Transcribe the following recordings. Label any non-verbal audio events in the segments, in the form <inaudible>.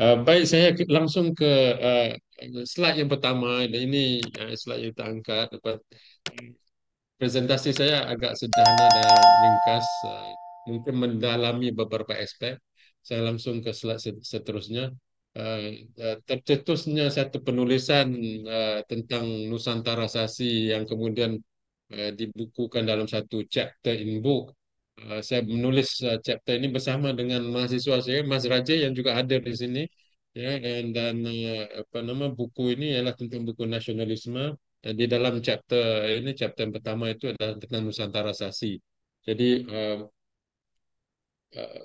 Uh, baik saya langsung ke uh, slide yang pertama ini uh, slide yang kita angkat dapat presentasi saya agak sederhana dan ringkas uh, mungkin mendalami beberapa aspek saya langsung ke slide seterusnya uh, uh, tercetusnya satu penulisan uh, tentang nusantara sasi yang kemudian uh, dibukukan dalam satu chapter in book uh, Eh, saya menulis uh, chapter ini bersama dengan mahasiswa saya Mas Raja yang juga hadir di sini ya yeah, dan uh, apa nama buku ini ialah tentang buku nasionalisme dan di dalam chapter ini chapter yang pertama itu adalah tentang Nusantara Sasi. Jadi uh, uh,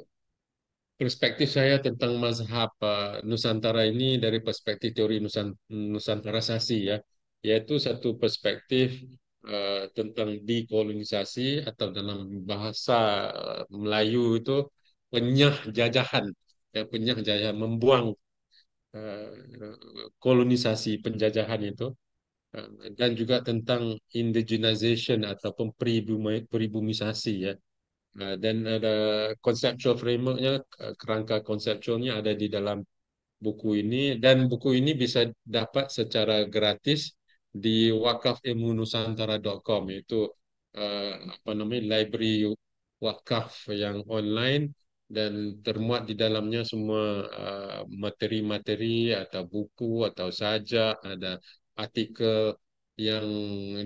perspektif saya tentang mazhab uh, Nusantara ini dari perspektif teori Nusantara Sasi ya yaitu satu perspektif Eh, tentang dekolonisasi atau dalam bahasa Melayu itu penyah jajahan ya, eh, penyah jajahan membuang uh, kolonisasi penjajahan itu uh, dan juga tentang indigenization atau pribumisasi ya uh, dan ada conceptual frameworknya kerangka konseptualnya ada di dalam buku ini dan buku ini bisa dapat secara gratis di wakafilmunusantara.com itu uh, eh, apa namanya library wakaf yang online dan termuat di dalamnya semua eh, materi-materi uh, atau buku atau saja ada artikel yang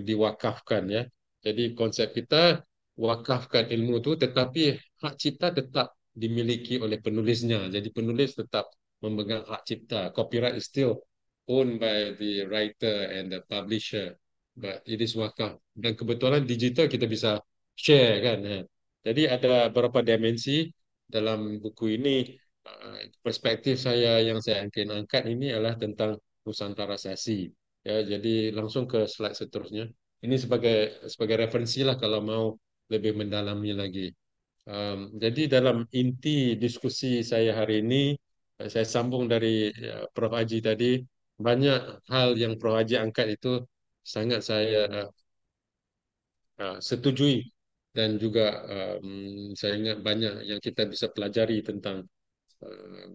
diwakafkan ya. Jadi konsep kita wakafkan ilmu tu tetapi hak cipta tetap dimiliki oleh penulisnya. Jadi penulis tetap memegang hak cipta. Copyright is still owned by the writer and the publisher but it is wakaf dan kebetulan digital kita bisa share kan eh. jadi ada beberapa dimensi dalam buku ini ah, perspektif saya yang saya ingin angkat ini adalah tentang Nusantara Sesi ya jadi langsung ke slide seterusnya ini sebagai sebagai referensi lah kalau mau lebih mendalami lagi um, jadi dalam inti diskusi saya hari ini eh, saya sambung dari eh, Prof Aji tadi banyak hal yang Prof. Haji angkat itu sangat saya uh, uh, setujui dan juga um, saya ingat banyak yang kita bisa pelajari tentang uh,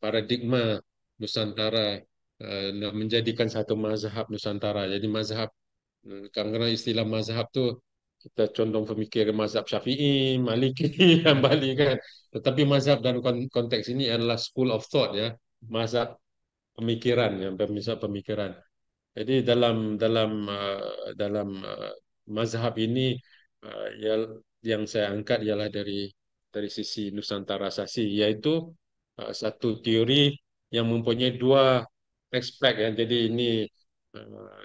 paradigma Nusantara uh, menjadikan satu mazhab Nusantara. Jadi mazhab, mm, kerana istilah mazhab tu kita condong pemikir mazhab Syafi'i, Maliki, Hanbali <laughs> kan. Tetapi mazhab dalam konteks ini adalah school of thought ya. Mazhab pemikiran yang bermisal pemikiran. Jadi dalam dalam uh, dalam uh, mazhab ini uh, ya, yang saya angkat ialah dari dari sisi Nusantara Sasi iaitu satu teori yang mempunyai dua aspek yang jadi ini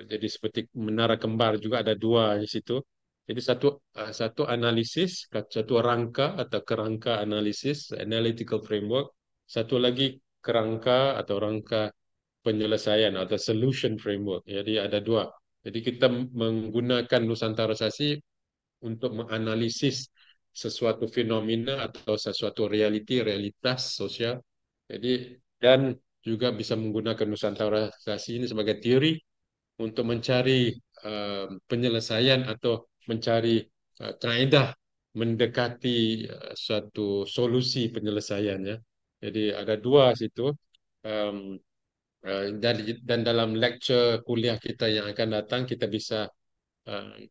jadi seperti menara kembar juga ada dua di situ. Jadi satu satu analisis satu rangka atau kerangka analisis analytical framework satu lagi kerangka atau rangka penyelesaian atau solution framework. Jadi ada dua. Jadi kita menggunakan Nusantara Sasi untuk menganalisis sesuatu fenomena atau sesuatu realiti, realitas sosial. Jadi dan juga bisa menggunakan Nusantara Sasi ini sebagai teori untuk mencari uh, penyelesaian atau mencari uh, kaedah mendekati uh, suatu solusi penyelesaiannya. Jadi ada dua situ. Um, Eh, dan, dalam lecture kuliah kita yang akan datang kita bisa eh,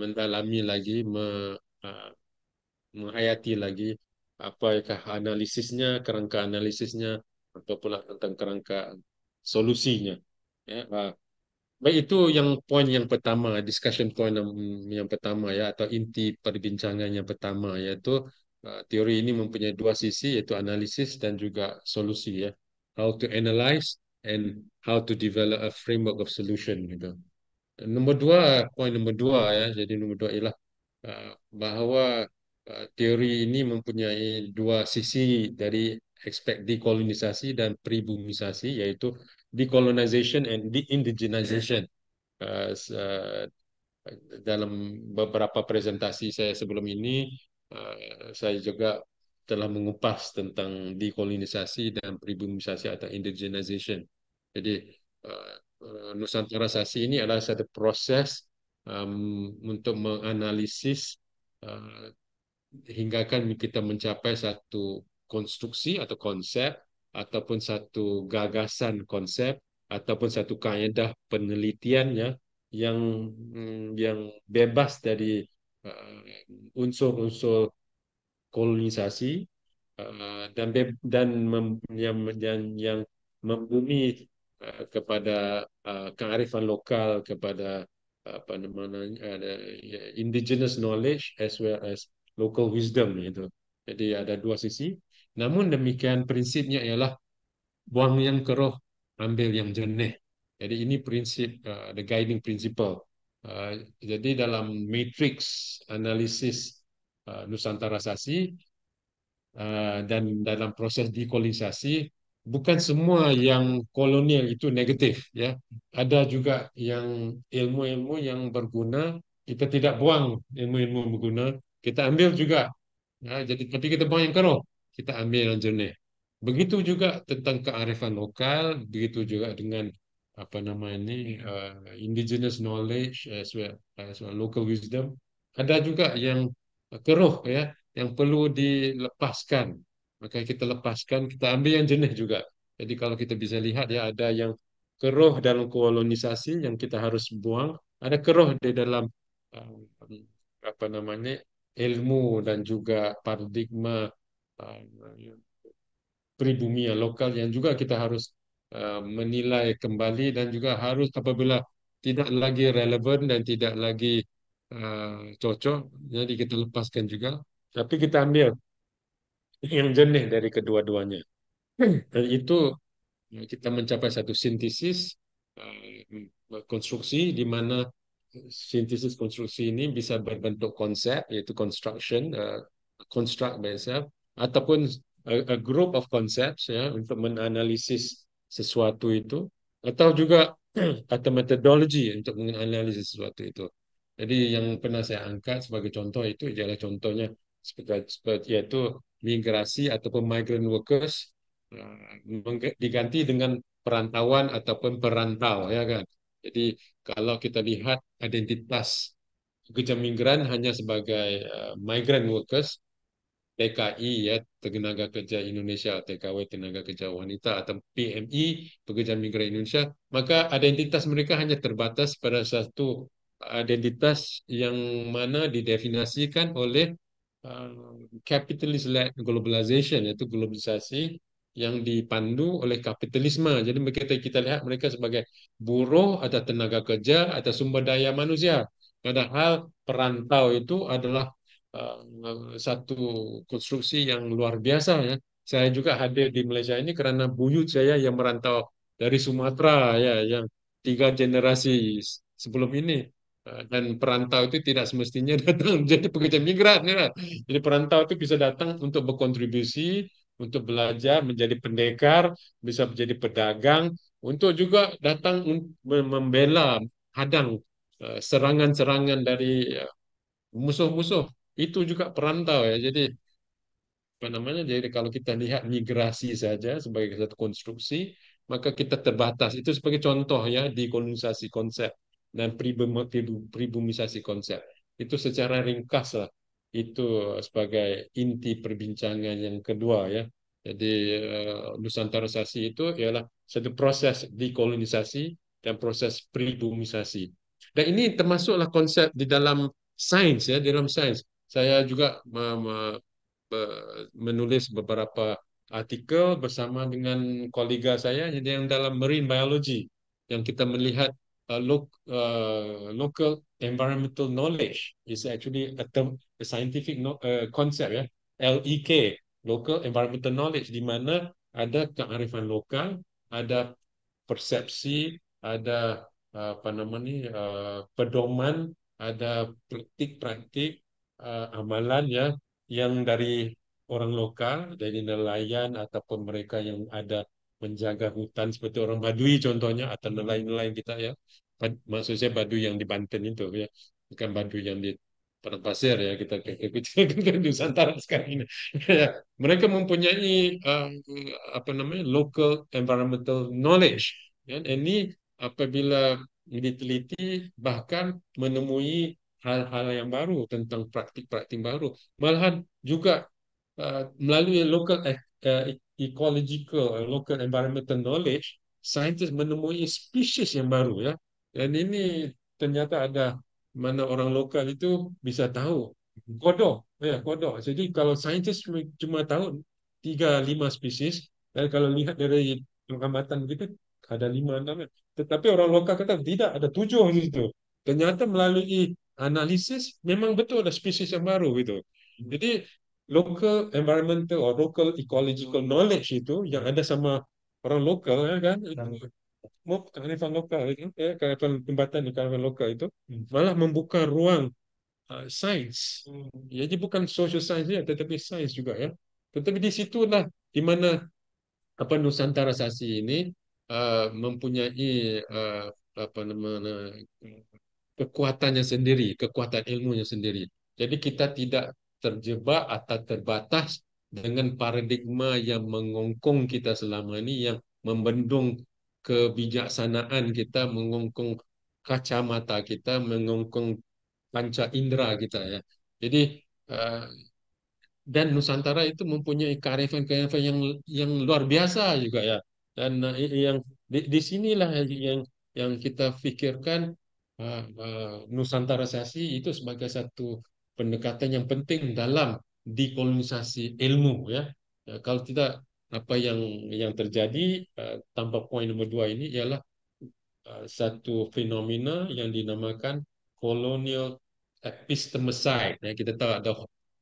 mendalami lagi eh, menghayati lagi apakah analisisnya kerangka analisisnya atau pula tentang kerangka solusinya ya baik itu yang poin yang pertama discussion point yang, yang pertama ya atau inti perbincangan yang pertama iaitu uh, teori ini mempunyai dua sisi iaitu analisis dan juga solusi ya how to analyze and how to develop a framework of solution gitu. Nombor dua, point nombor dua ya. Jadi nombor dua ialah uh, bahawa uh, teori ini mempunyai dua sisi dari aspek dekolonisasi dan pribumisasi iaitu decolonization and deindigenization. uh, dalam beberapa presentasi saya sebelum ini, uh, saya juga telah mengupas tentang dekolonisasi dan pribumisasi atau indigenization. Jadi uh, uh nusantarasasi ini adalah satu proses um, untuk menganalisis uh, kan kita mencapai satu konstruksi atau konsep ataupun satu gagasan konsep ataupun satu kaedah penelitiannya yang hmm, yang bebas dari uh, unsur-unsur uh, kolonisasi eh, dan dan yang, yang yang membumi eh, kepada eh, kearifan lokal kepada apa namanya ada ya, indigenous knowledge as well as local wisdom itu jadi ada dua sisi namun demikian prinsipnya ialah buang yang keruh ambil yang jernih jadi ini prinsip uh, the guiding principle uh, jadi dalam matrix analisis Uh, Nusantara Sasi uh, dan dalam proses dekolonisasi bukan semua yang kolonial itu negatif ya ada juga yang ilmu-ilmu yang berguna kita tidak buang ilmu-ilmu berguna kita ambil juga ya, jadi tapi kita buang yang keruh kita ambil yang jernih begitu juga tentang kearifan lokal begitu juga dengan apa nama ini uh, indigenous knowledge as well, as well uh, local wisdom ada juga yang keruh ya yang perlu dilepaskan maka kita lepaskan kita ambil yang jenis juga jadi kalau kita bisa lihat ya ada yang keruh dalam kolonisasi yang kita harus buang ada keruh di dalam um, apa namanya ilmu dan juga paradigma um, pribumi lokal yang juga kita harus um, menilai kembali dan juga harus apabila tidak lagi relevan dan tidak lagi uh, cocok, jadi ya, kita lepaskan juga. Tapi kita ambil yang jernih dari kedua-duanya. <clears throat> Dan itu ya, kita mencapai satu sintesis eh, konstruksi di mana sintesis konstruksi ini bisa berbentuk konsep yaitu construction, eh, construct by itself, ataupun a, a group of concepts ya untuk menganalisis sesuatu itu atau juga <clears throat> atau metodologi untuk menganalisis sesuatu itu. Jadi yang pernah saya angkat sebagai contoh itu ialah contohnya seperti seperti iaitu migrasi ataupun migrant workers eh, diganti dengan perantauan ataupun perantau ya kan. Jadi kalau kita lihat identitas pekerja migran hanya sebagai uh, migrant workers TKI ya tenaga kerja Indonesia TKW tenaga kerja wanita atau PMI pekerja migran Indonesia maka identitas mereka hanya terbatas pada satu identitas yang mana didefinisikan oleh uh, um, capitalist led globalization iaitu globalisasi yang dipandu oleh kapitalisme. Jadi kita kita lihat mereka sebagai buruh atau tenaga kerja atau sumber daya manusia. Padahal perantau itu adalah uh, satu konstruksi yang luar biasa ya. Saya juga hadir di Malaysia ini kerana buyut saya yang merantau dari Sumatera ya yang tiga generasi sebelum ini Eh, dan perantau itu tidak semestinya <laughs> datang jadi pekerja migran ya. jadi perantau itu bisa datang untuk berkontribusi untuk belajar menjadi pendekar bisa menjadi pedagang untuk juga datang membela hadang eh, serangan-serangan dari ya, musuh-musuh itu juga perantau ya jadi apa namanya jadi kalau kita lihat migrasi saja sebagai satu konstruksi maka kita terbatas itu sebagai contoh ya di kolonisasi konsep dan pribumisasi konsep. Itu secara ringkaslah itu uh, sebagai inti perbincangan yang kedua ya. Jadi uh, nusantarasasi itu ialah satu proses dekolonisasi dan proses pribumisasi. Dan ini termasuklah konsep di dalam sains ya, di dalam sains. Saya juga menulis beberapa artikel bersama dengan kolega saya yang dalam marine biology yang kita melihat look, uh, local environmental knowledge is actually a term, a scientific no, uh, concept, yeah. LEK, local environmental knowledge, di mana ada kearifan lokal, ada persepsi, ada uh, apa nama ni, uh, pedoman, ada praktik-praktik uh, amalan ya yang dari orang lokal, dari nelayan ataupun mereka yang ada menjaga hutan seperti orang Badui contohnya atau nelayan-nelayan kita ya. Maksud saya Badui yang di Banten itu ya. Bukan Badui yang di Pasir ya kita ke ke ke Nusantara sekarang ini. <laughs> Ya, mereka mempunyai uh, apa namanya local environmental knowledge. Ya. ini apabila diteliti bahkan menemui hal-hal yang baru tentang praktik-praktik baru. Malahan juga uh, melalui local eh, uh, ecological uh, local environmental knowledge, scientists menemui species yang baru ya. Dan ini ternyata ada mana orang lokal itu bisa tahu godok ya godok. Jadi kalau scientists cuma tahu tiga lima species dan kalau lihat dari pengamatan begitu ada lima enam. Ya. Tetapi orang lokal kata tidak ada tujuh di situ. Ternyata melalui analisis memang betul ada spesies yang baru gitu. Jadi local environmental or local ecological hmm. knowledge itu yang ada sama orang lokal ya kan hmm. kearifan lokal ya, kan? ya kearifan tempatan kearifan lokal itu hmm. malah membuka ruang uh, sains ya, jadi bukan social science ya tetapi sains juga ya tetapi di situ lah di mana apa Nusantara Sasi ini uh, mempunyai uh, apa namanya uh, kekuatannya sendiri kekuatan ilmunya sendiri jadi kita tidak terjebak atau terbatas dengan paradigma yang mengongkong kita selama ini, yang membendung kebijaksanaan kita, mengongkong kacamata kita, mengongkong panca indera kita ya. Jadi uh, dan Nusantara itu mempunyai kearifan-kearifan yang yang luar biasa juga ya. Dan uh, yang di, di sinilah yang yang kita fikirkan uh, uh, Nusantara Sasi itu sebagai satu pendekatan yang penting dalam dekolonisasi ilmu ya. ya. Kalau tidak apa yang yang terjadi eh, tanpa poin nombor dua ini ialah eh, satu fenomena yang dinamakan colonial epistemicide. Ya, kita tahu ada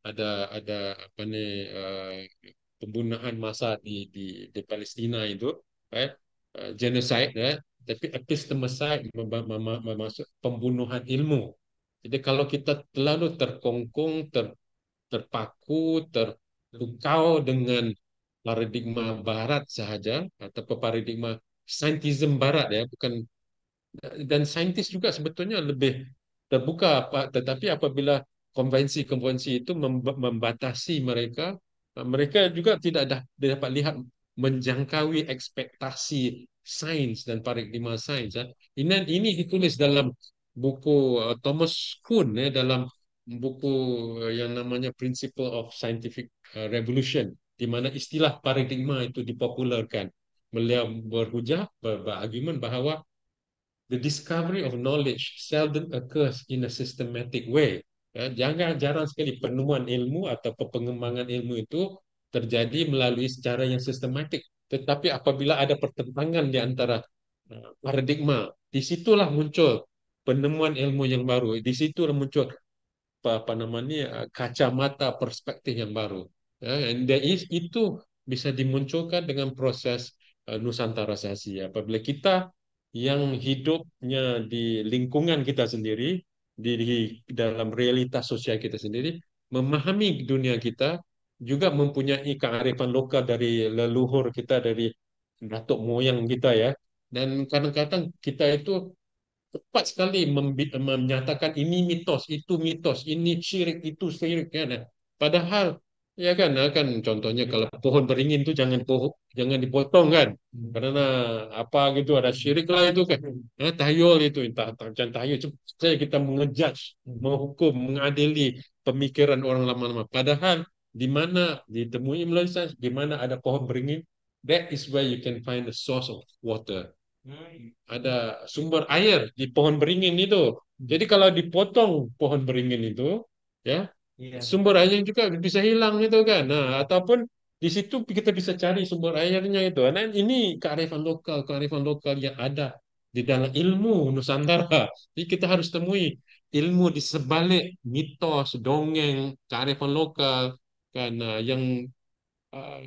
ada ada apa ni uh, eh, pembunuhan masa di di di Palestina itu right? Ya. genocide ya right? tapi epistemicide memasuk pembunuhan ilmu jadi kalau kita terlalu terkongkong, ter, terpaku, terlukau dengan paradigma barat sahaja atau paradigma saintism barat ya bukan dan saintis juga sebetulnya lebih terbuka apa tetapi apabila konvensi-konvensi itu membatasi mereka eh, mereka juga tidak dah dapat lihat menjangkaui ekspektasi sains dan paradigma sains eh. ini ini ditulis dalam buku uh, Thomas Kuhn eh, dalam buku uh, yang namanya Principle of Scientific uh, Revolution di mana istilah paradigma itu dipopularkan beliau berhujah berargumen bahawa the discovery of knowledge seldom occurs in a systematic way ya, jangan jarang sekali penemuan ilmu atau pengembangan ilmu itu terjadi melalui secara yang sistematik tetapi apabila ada pertentangan di antara uh, paradigma di situlah muncul penemuan ilmu yang baru. Di situ muncul apa, apa namanya kacamata perspektif yang baru. dan ya, and is itu bisa dimunculkan dengan proses uh, nusantarasasi. Apabila kita yang hidupnya di lingkungan kita sendiri, di, di dalam realitas sosial kita sendiri, memahami dunia kita, juga mempunyai kearifan lokal dari leluhur kita, dari datuk moyang kita ya. Dan kadang-kadang kita itu tepat sekali eh, menyatakan ini mitos, itu mitos, ini syirik, itu syirik. Kan? Padahal, ya kan, ah, kan contohnya kalau pohon beringin tu jangan pohon, jangan dipotong kan. Hmm. Karena apa gitu, ada syirik lah itu kan. Ya, hmm. eh, tayul itu, entah, jangan tayul. Saya kita mengejudge, hmm. menghukum, mengadili pemikiran orang lama-lama. Padahal, di mana ditemui melalui di mana ada pohon beringin, that is where you can find the source of water. ada sumber air di pohon beringin itu. Jadi kalau dipotong pohon beringin itu, ya yeah. sumber airnya juga bisa hilang itu kan. Nah ataupun di situ kita bisa cari sumber airnya itu. Nah ini kearifan lokal, kearifan lokal yang ada di dalam ilmu Nusantara. Jadi kita harus temui ilmu di sebalik mitos, dongeng, kearifan lokal karena yang eh,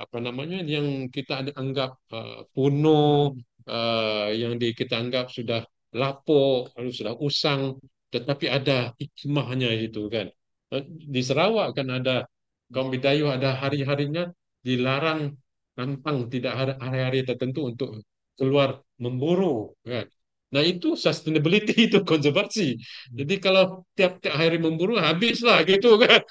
apa namanya yang kita anggap eh, kuno uh, yang di, kita anggap sudah lapor, lalu sudah usang, tetapi ada hikmahnya itu kan. Uh, di Sarawak kan ada kaum Bidayuh ada hari-harinya dilarang nampang tidak ada hari-hari tertentu untuk keluar memburu kan. Nah itu sustainability <laughs> itu konservasi. Jadi kalau tiap-tiap hari memburu habislah gitu kan. <laughs>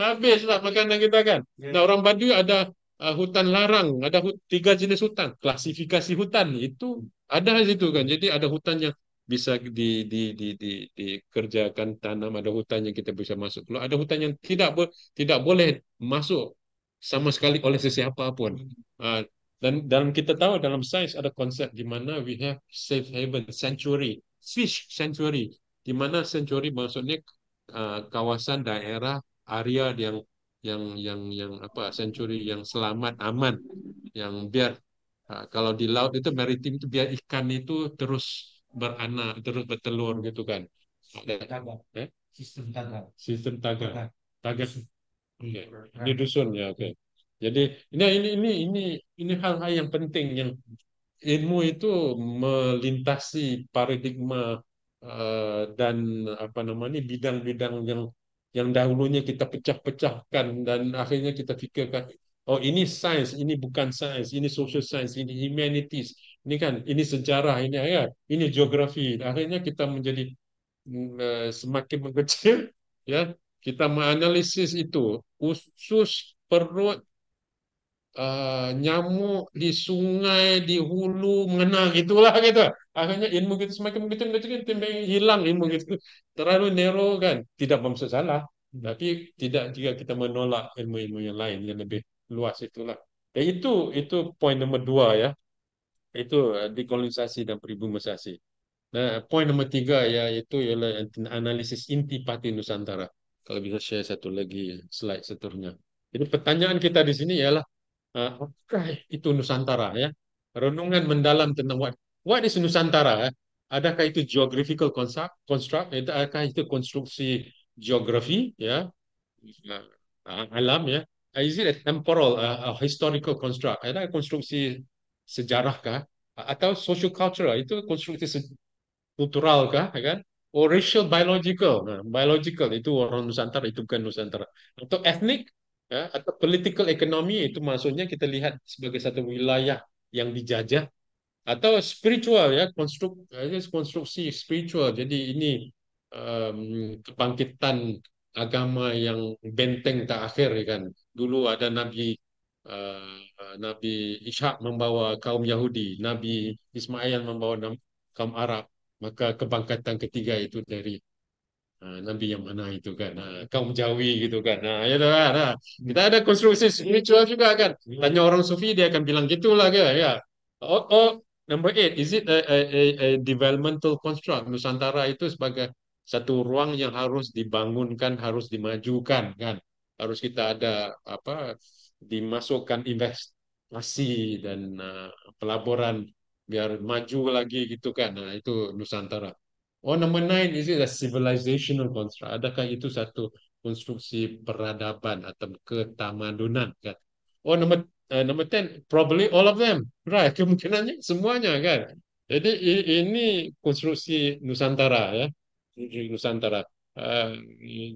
habislah makanan kita kan. Nah orang Baduy ada uh, hutan larang, ada hut, tiga jenis hutan, klasifikasi hutan itu ada di situ kan. Jadi ada hutan yang bisa di di di di dikerjakan di tanam, ada hutan yang kita bisa masuk. Kalau ada hutan yang tidak bo tidak boleh masuk sama sekali oleh sesiapa pun. Uh, dan dalam kita tahu dalam sains ada konsep di mana we have safe haven sanctuary, fish sanctuary. Di mana sanctuary maksudnya uh, kawasan daerah area yang yang yang yang apa century yang selamat aman yang biar kalau di laut itu maritim itu biar ikan itu terus beranak terus bertelur gitu kan sistem tagar eh? sistem tagar sistem tagar tagar di dusun ya oke okay. jadi ini nah, ini ini ini ini hal-hal yang penting yang ilmu itu melintasi paradigma eh, dan apa namanya bidang-bidang yang yang dahulunya kita pecah-pecahkan dan akhirnya kita fikirkan oh ini sains ini bukan sains ini social science ini humanities ini kan ini sejarah ini ya ini geografi akhirnya kita menjadi uh, semakin <laughs> mengecil ya kita menganalisis itu usus perut Uh, nyamuk di sungai di hulu mengena gitulah kita akhirnya ilmu kita semakin begitu begitu timbang hilang ilmu kita terlalu nero kan tidak bermaksud salah tapi tidak jika kita menolak ilmu-ilmu yang lain yang lebih luas itulah dan ya, itu itu point nomor dua ya itu uh, dekolonisasi dan peribumisasi nah poin nomor tiga ya itu ialah analisis inti parti Nusantara kalau bisa share satu lagi slide seterusnya jadi pertanyaan kita di sini ialah apakah ha? itu Nusantara ya? Renungan mendalam tentang what what is Nusantara? Ya? Adakah itu geographical construct? Construct? Adakah itu konstruksi geografi ya? Ha, ha, alam ya? Uh, is it a temporal uh, a historical construct? Adakah konstruksi sejarahkah? Atau social cultural itu konstruksi se- kulturalkah? Ya kan? Or racial biological? Biological itu orang Nusantara itu bukan Nusantara. Atau ethnic ya, atau political economy itu maksudnya kita lihat sebagai satu wilayah yang dijajah atau spiritual ya konstruk eh, konstruksi spiritual jadi ini um, kebangkitan agama yang benteng tak akhir ya kan dulu ada nabi uh, nabi Ishak membawa kaum Yahudi nabi Ismail membawa kaum Arab maka kebangkitan ketiga itu dari Ah, nabi yang mana itu kan ha, kaum jawi gitu kan ah, ya kita ada konstruksi spiritual juga kan tanya orang sufi dia akan bilang gitulah ke kan? ya oh, oh number eight is it a, a, a, a developmental construct nusantara itu sebagai satu ruang yang harus dibangunkan harus dimajukan kan harus kita ada apa dimasukkan investasi dan uh, pelaburan biar maju lagi gitu kan nah, itu nusantara Oh, number nine, is it a civilizational construct? Adakah itu satu konstruksi peradaban atau ketamadunan? Kan? Oh, number uh, number ten, probably all of them. Right, <laughs> kemungkinannya semuanya kan. Jadi ini konstruksi Nusantara ya, Nusantara. Uh,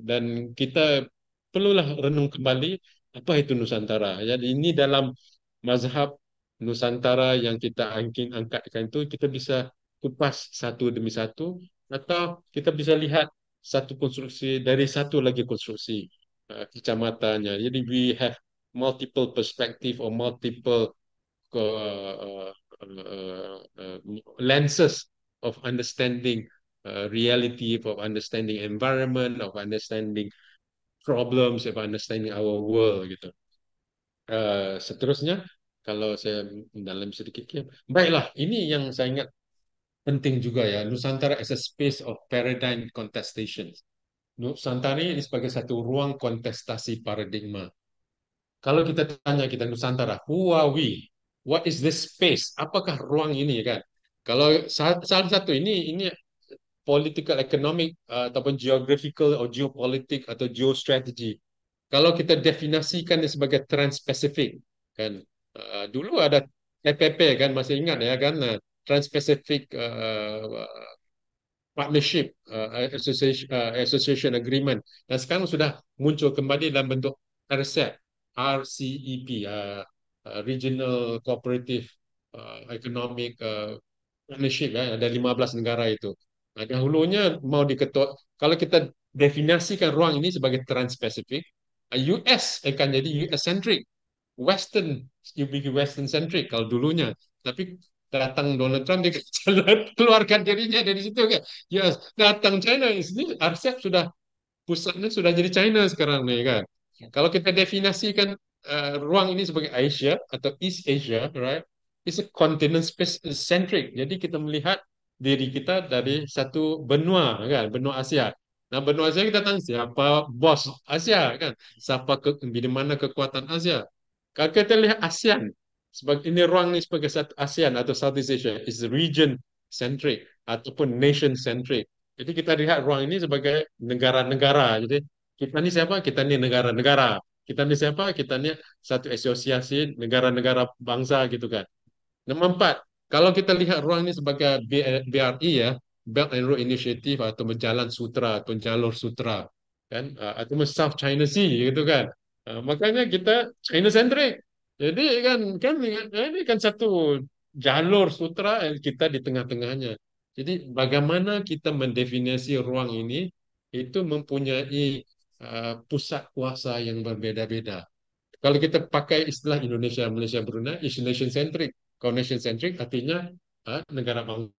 dan kita perlulah renung kembali apa itu Nusantara. Jadi ini dalam mazhab Nusantara yang kita angkin angkatkan itu kita bisa kupas satu demi satu atau kita bisa lihat satu konstruksi dari satu lagi konstruksi uh, kecamatannya. Jadi we have multiple perspective or multiple uh, uh, uh, uh, lenses of understanding uh, reality, of understanding environment, of understanding problems, of understanding our world gitu. Uh, seterusnya kalau saya dalam sedikit ya. baiklah ini yang saya ingat penting juga ya. Nusantara as a space of paradigm contestation. Nusantara ini sebagai satu ruang kontestasi paradigma. Kalau kita tanya kita Nusantara, who are we? What is this space? Apakah ruang ini kan? Kalau salah satu ini ini political economic uh, ataupun geographical atau geopolitik atau geostrategy. Kalau kita definasikan dia sebagai trans-pacific kan uh, dulu ada TPP kan masih ingat ya kan Trans-Pacific uh, Partnership uh, Association, uh, Association Agreement dan sekarang sudah muncul kembali dalam bentuk RCEP, RCEP, uh, uh, Regional Cooperative uh, Economic uh, Partnership ya, ada 15 negara itu. Nah, dahulunya mau diketuk, kalau kita definasikan ruang ini sebagai Trans-Pacific, US uh, akan jadi US-centric. Western, you be Western-centric kalau dulunya. Tapi datang Donald Trump dia <laughs> keluar, keluarkan dirinya dari situ kan. Ya, yes. datang China ini RCEP sudah pusatnya sudah jadi China sekarang ni kan. Ya. Kalau kita definasikan uh, ruang ini sebagai Asia atau East Asia, right? It's a continent centric. Jadi kita melihat diri kita dari satu benua kan, benua Asia. Nah, benua Asia kita tahu siapa bos Asia kan? Siapa ke, di mana kekuatan Asia? Kalau kita lihat ASEAN, sebab ini ruang ni sebagai ASEAN atau Southeast Asia is region centric ataupun nation centric. Jadi kita lihat ruang ini sebagai negara-negara. Jadi kita ni siapa? Kita ni negara-negara. Kita ni siapa? Kita ni satu asosiasi negara-negara bangsa gitu kan. Nombor empat, kalau kita lihat ruang ini sebagai BRI e ya, Belt and Road Initiative atau berjalan sutra atau jalur sutra kan uh, atau South China Sea gitu kan. Uh, makanya kita China centric. Jadi kan kan ini kan satu jalur sutra kita di tengah-tengahnya. Jadi bagaimana kita mendefinisi ruang ini itu mempunyai uh, pusat kuasa yang berbeza-beza. Kalau kita pakai istilah Indonesia, Malaysia, Brunei, is nation centric. Kalau nation centric artinya uh, negara bangsa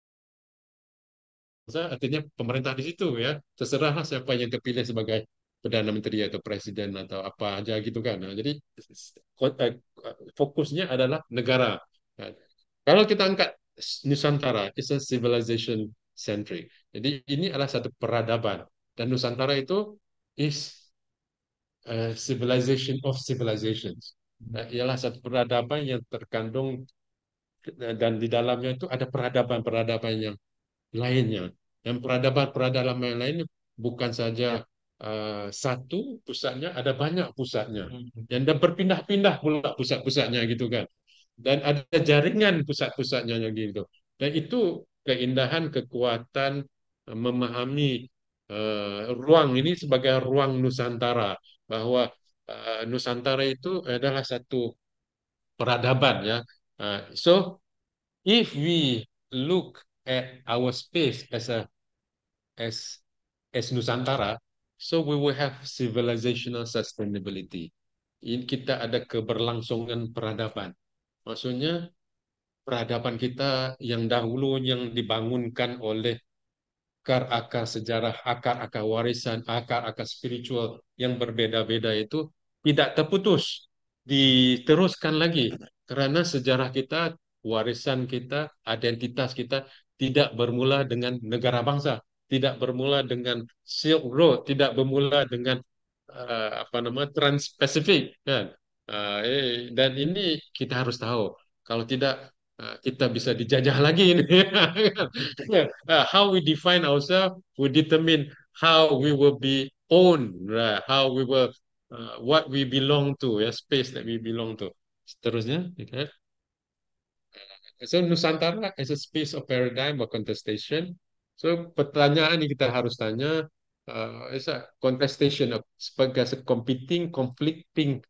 artinya pemerintah di situ ya. Terserah lah siapa yang terpilih sebagai Perdana Menteri atau Presiden atau apa aja gitu kan. Jadi uh, fokusnya adalah negara. Kan. Kalau kita angkat Nusantara, it's a civilization centric. Jadi ini adalah satu peradaban dan Nusantara itu is a civilization of civilizations. Nah, ialah satu peradaban yang terkandung eh, dan di dalamnya itu ada peradaban-peradaban yang lainnya. Dan peradaban-peradaban yang lainnya bukan saja uh, satu pusatnya ada banyak pusatnya hmm. dan berpindah-pindah pula pusat-pusatnya gitu kan dan ada jaringan pusat-pusatnya gitu dan itu keindahan kekuatan eh, memahami uh, ruang ini sebagai ruang Nusantara bahwa uh, Nusantara itu adalah satu peradaban ya uh, so if we look at our space as a as as Nusantara So we will have civilizational sustainability. In kita ada keberlangsungan peradaban. Maksudnya peradaban kita yang dahulu yang dibangunkan oleh akar-akar sejarah, akar-akar warisan, akar-akar spiritual yang berbeza-beza itu tidak terputus, diteruskan lagi. Kerana sejarah kita, warisan kita, identitas kita tidak bermula dengan negara bangsa, tidak bermula dengan Silk Road, tidak bermula dengan uh, apa nama Trans-Pacific kan. Uh, dan ini kita harus tahu. Kalau tidak uh, kita bisa dijajah lagi ini. uh, <laughs> how we define ourselves will determine how we will be owned, right? how we will uh, what we belong to, ya yeah, space that we belong to. Seterusnya, okay. So Nusantara is a space of paradigm or contestation So pertanyaan ni kita harus tanya uh, is a contestation of sebagai a competing conflicting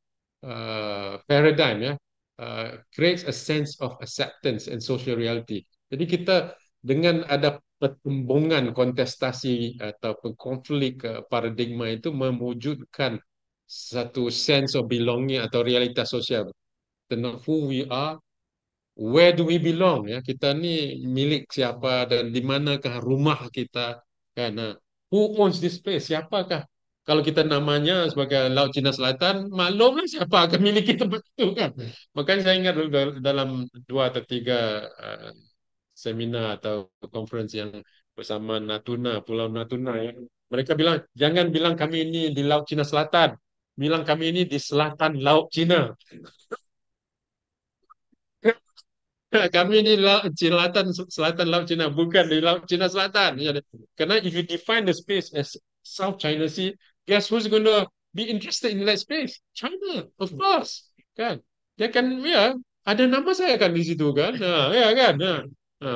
uh, paradigm ya yeah, uh, creates a sense of acceptance and social reality. Jadi kita dengan ada pertembungan kontestasi atau konflik uh, paradigma itu mewujudkan satu sense of belonging atau realitas sosial. tentang who we are where do we belong ya kita ni milik siapa dan di manakah rumah kita kan who owns this place siapakah kalau kita namanya sebagai laut Cina Selatan maklumlah siapa akan miliki tempat itu kan Maka saya ingat dalam dua atau tiga uh, seminar atau conference yang bersama Natuna Pulau Natuna ya mereka bilang jangan bilang kami ini di laut Cina Selatan bilang kami ini di selatan laut Cina <laughs> kami ni laut Cina Selatan Selatan laut Cina bukan di laut Cina Selatan kerana if you define the space as South China Sea guess who's going to be interested in that space China of course kan dia kan ya ada nama saya kan di situ kan ha ya kan ha, ha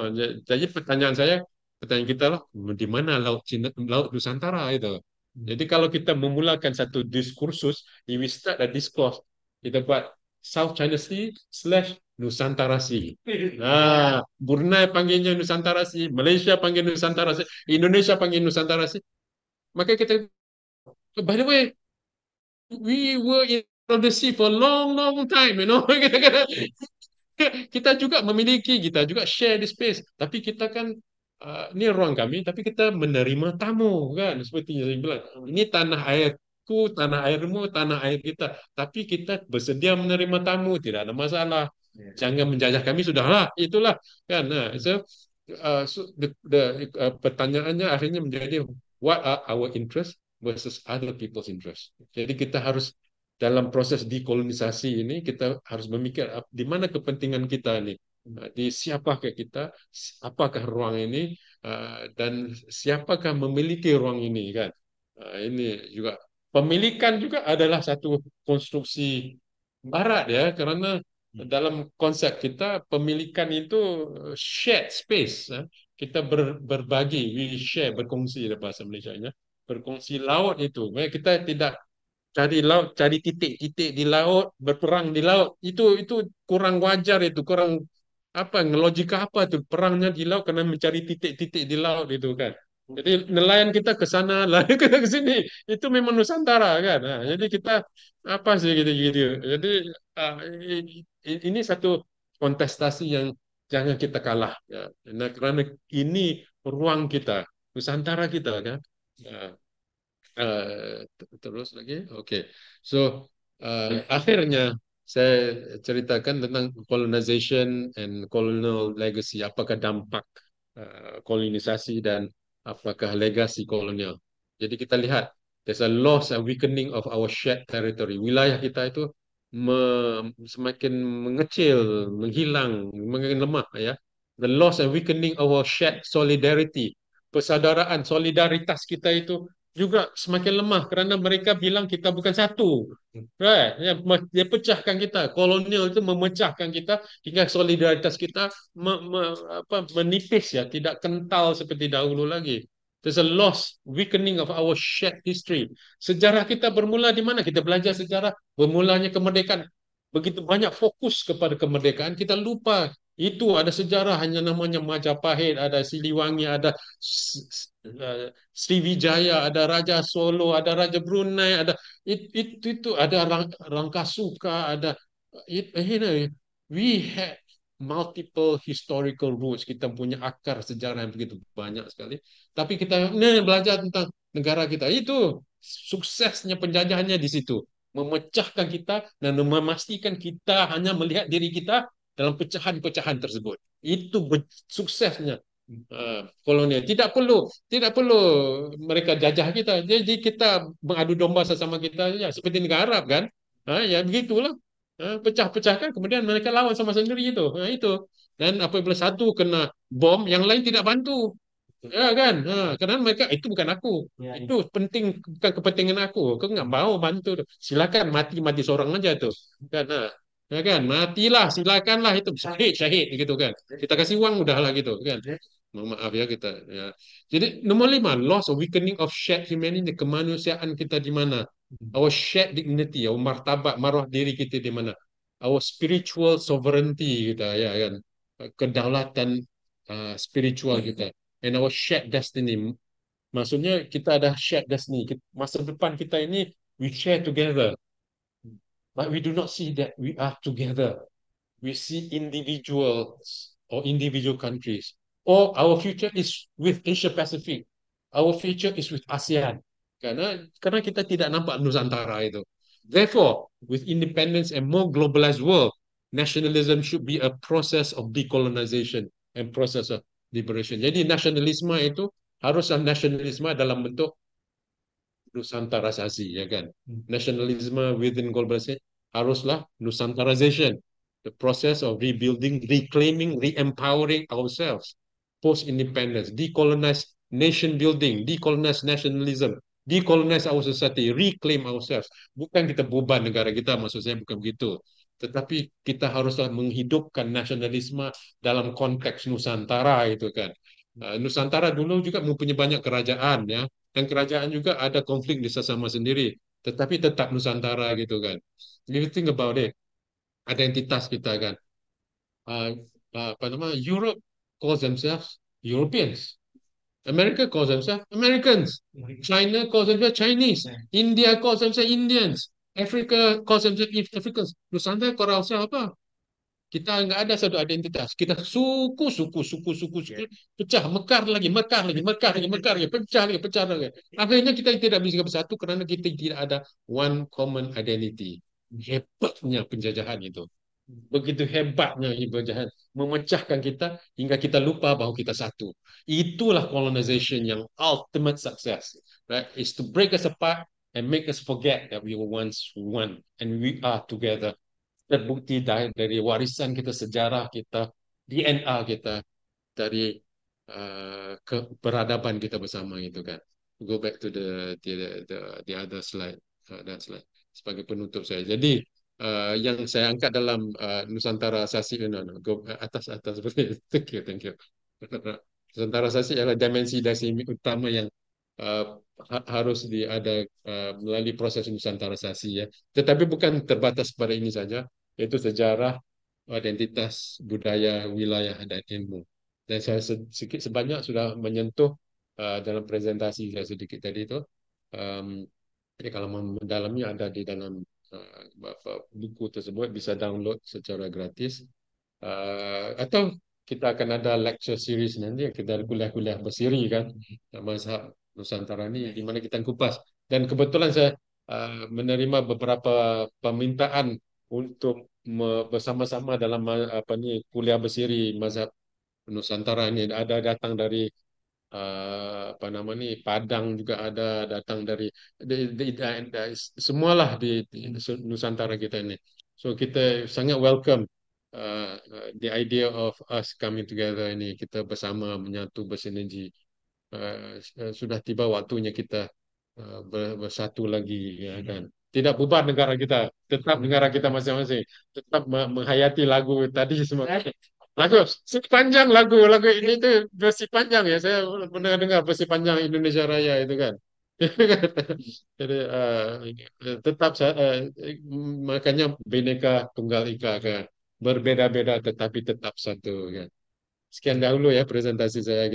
jadi pertanyaan saya pertanyaan kita lah di mana laut Cina laut Nusantara itu jadi kalau kita memulakan satu diskursus, we start a discourse, kita buat South China Sea slash Nusantara Si. Nah, <laughs> Brunei panggilnya Nusantara Si, Malaysia panggil Nusantara Si, Indonesia panggil Nusantara Si. Maka kita oh, by the way, we were in of the sea for a long, long time, you know. <laughs> kita, juga memiliki, kita juga share the space. Tapi kita kan, uh, ah, ini ruang kami, tapi kita menerima tamu, kan? Seperti yang saya bilang, ini tanah air tanah airmu, tanah air kita. Tapi kita bersedia menerima tamu, tidak ada masalah jangan menjajah kami sudahlah itulah kan nah, so, uh, so the, the uh, pertanyaannya akhirnya menjadi what are our interest versus other people's interest jadi kita harus dalam proses dekolonisasi ini kita harus memikir di mana kepentingan kita ini di siapakah kita apakah ruang ini uh, dan siapakah memiliki ruang ini kan uh, ini juga pemilikan juga adalah satu konstruksi barat ya kerana Hmm. dalam konsep kita pemilikan itu shared space ya. kita ber, berbagi we share berkongsi dalam bahasa Malaysia ya berkongsi laut itu kita tidak cari laut cari titik-titik di laut berperang di laut itu itu kurang wajar itu kurang apa logika apa tu perangnya di laut kena mencari titik-titik di laut itu kan jadi nelayan kita ke sana, nelayan <laughs> kita ke sini. Itu memang Nusantara kan. Ha, jadi kita apa sih gitu-gitu. Jadi uh, ini satu kontestasi yang jangan kita kalah. Ya. Nah, kerana ini ruang kita, Nusantara kita kan. Uh, uh, terus lagi, okay. So uh, akhirnya saya ceritakan tentang colonization and colonial legacy. Apakah dampak uh, kolonisasi dan apakah legasi kolonial. Jadi kita lihat there's a loss and weakening of our shared territory. Wilayah kita itu me- semakin mengecil, menghilang, semakin lemah ya. The loss and weakening of our shared solidarity. Persaudaraan solidaritas kita itu juga semakin lemah kerana mereka bilang kita bukan satu. Right? Ya, dia pecahkan kita. Kolonial itu memecahkan kita hingga solidaritas kita me, me, apa, menipis ya, tidak kental seperti dahulu lagi. There's a loss, weakening of our shared history. Sejarah kita bermula di mana? Kita belajar sejarah bermulanya kemerdekaan. Begitu banyak fokus kepada kemerdekaan, kita lupa itu ada sejarah hanya namanya Majapahit, ada Siliwangi, ada eh, Sriwijaya, ada Raja Solo, ada Raja Brunei, ada itu itu, itu ada rang, Rangkasuka, ada it, you eh, know, we had multiple historical roots. Kita punya akar sejarah yang begitu banyak sekali. Tapi kita ini belajar tentang negara kita. Itu suksesnya penjajahannya di situ. Memecahkan kita dan memastikan kita hanya melihat diri kita dalam pecahan-pecahan tersebut. Itu suksesnya uh, kolonial. Tidak perlu tidak perlu mereka jajah kita. Jadi kita mengadu domba sesama kita saja. Seperti negara Arab kan. Ha, ya begitulah. Ha, pecah-pecahkan kemudian mereka lawan sama sendiri itu. Ha, itu. Dan apabila satu kena bom, yang lain tidak bantu. Ya kan? Ha, kerana mereka itu bukan aku. Ya, ya. itu penting bukan kepentingan aku. Kau enggak mau bantu. Silakan mati-mati seorang aja tu. Kan ha ya kan matilah silakanlah itu syahid syahid gitu kan kita kasih wang mudahlah gitu kan ya. mohon maaf ya kita ya jadi nomor lima loss of weakening of shared humanity kemanusiaan kita di mana hmm. our shared dignity our martabat maruah diri kita di mana our spiritual sovereignty kita ya kan kedaulatan uh, spiritual hmm. kita and our shared destiny maksudnya kita ada shared destiny masa depan kita ini we share together but we do not see that we are together. We see individuals or individual countries. Or our future is with Asia Pacific. Our future is with ASEAN. Karena karena kita tidak nampak Nusantara itu. Therefore, with independence and more globalized world, nationalism should be a process of decolonization and process of liberation. Jadi nasionalisme itu harus nasionalisme dalam bentuk Nusantarasasi, ya kan? Hmm. Nationalisme within globalisasi haruslah Nusantarization. The process of rebuilding, reclaiming, reempowering ourselves post-independence, decolonize nation building, decolonize nationalism, decolonize our society, reclaim ourselves. Bukan kita bubar negara kita, maksud saya bukan begitu. Tetapi kita haruslah menghidupkan nasionalisme dalam konteks Nusantara itu kan. Hmm. Uh, Nusantara dulu juga mempunyai banyak kerajaan ya dan kerajaan juga ada konflik di sesama sendiri tetapi tetap nusantara gitu kan you think about it identitas kita kan uh, uh, apa nama Europe calls themselves Europeans America calls themselves Americans China calls themselves Chinese India calls themselves Indians Africa calls themselves Africans nusantara kau rasa apa kita enggak ada satu identitas. Kita suku, suku, suku, suku, suku. Ya. Pecah, mekar lagi, mekar lagi, mekar lagi, mekar lagi, pecah lagi, pecah lagi. Akhirnya kita tidak bisa bersatu kerana kita tidak ada one common identity. Hebatnya penjajahan itu. Begitu hebatnya penjajahan. Memecahkan kita hingga kita lupa bahawa kita satu. Itulah colonization yang ultimate success. Right? It's to break us apart and make us forget that we were once one and we are together terbukti dari, dari warisan kita sejarah kita DNA kita dari uh, keberadaban kita bersama itu kan go back to the the the, the other slide uh, that slide sebagai penutup saya jadi uh, yang saya angkat dalam uh, Nusantara Sasi you know, go atas atas itu <laughs> thank you thank you Nusantara Sasi adalah dimensi dasi utama yang Uh, ha- harus diada uh, melalui proses nusantara sasi ya tetapi bukan terbatas pada ini saja iaitu sejarah identitas budaya wilayah dan ilmu. Dan saya sedikit sebanyak sudah menyentuh uh, dalam presentasi saya sedikit tadi itu. Um, jadi kalau mendalami ada di dalam uh, buku tersebut, bisa download secara gratis. Uh, atau kita akan ada lecture series nanti, kita kuliah-kuliah bersiri kan, hmm. mazhab Nusantara ini, di mana kita kupas. Dan kebetulan saya uh, menerima beberapa permintaan untuk bersama-sama dalam apa ni kuliah bersiri mazhab Nusantara ni ada datang dari uh, apa nama ni Padang juga ada datang dari di, di, di, di, semualah di, di Nusantara kita ini. So kita sangat welcome uh, the idea of us coming together ini kita bersama menyatu bersinergi. Uh, uh sudah tiba waktunya kita uh, bersatu lagi ya, kan. Hmm tidak bubar negara kita tetap hmm. negara kita masing-masing tetap menghayati lagu tadi semua lagu sepanjang lagu lagu ini tu versi panjang ya saya pernah dengar versi panjang Indonesia Raya itu kan <laughs> jadi uh, tetap uh, makanya bineka tunggal ika kan berbeda-beda tetapi tetap satu kan sekian dahulu ya presentasi saya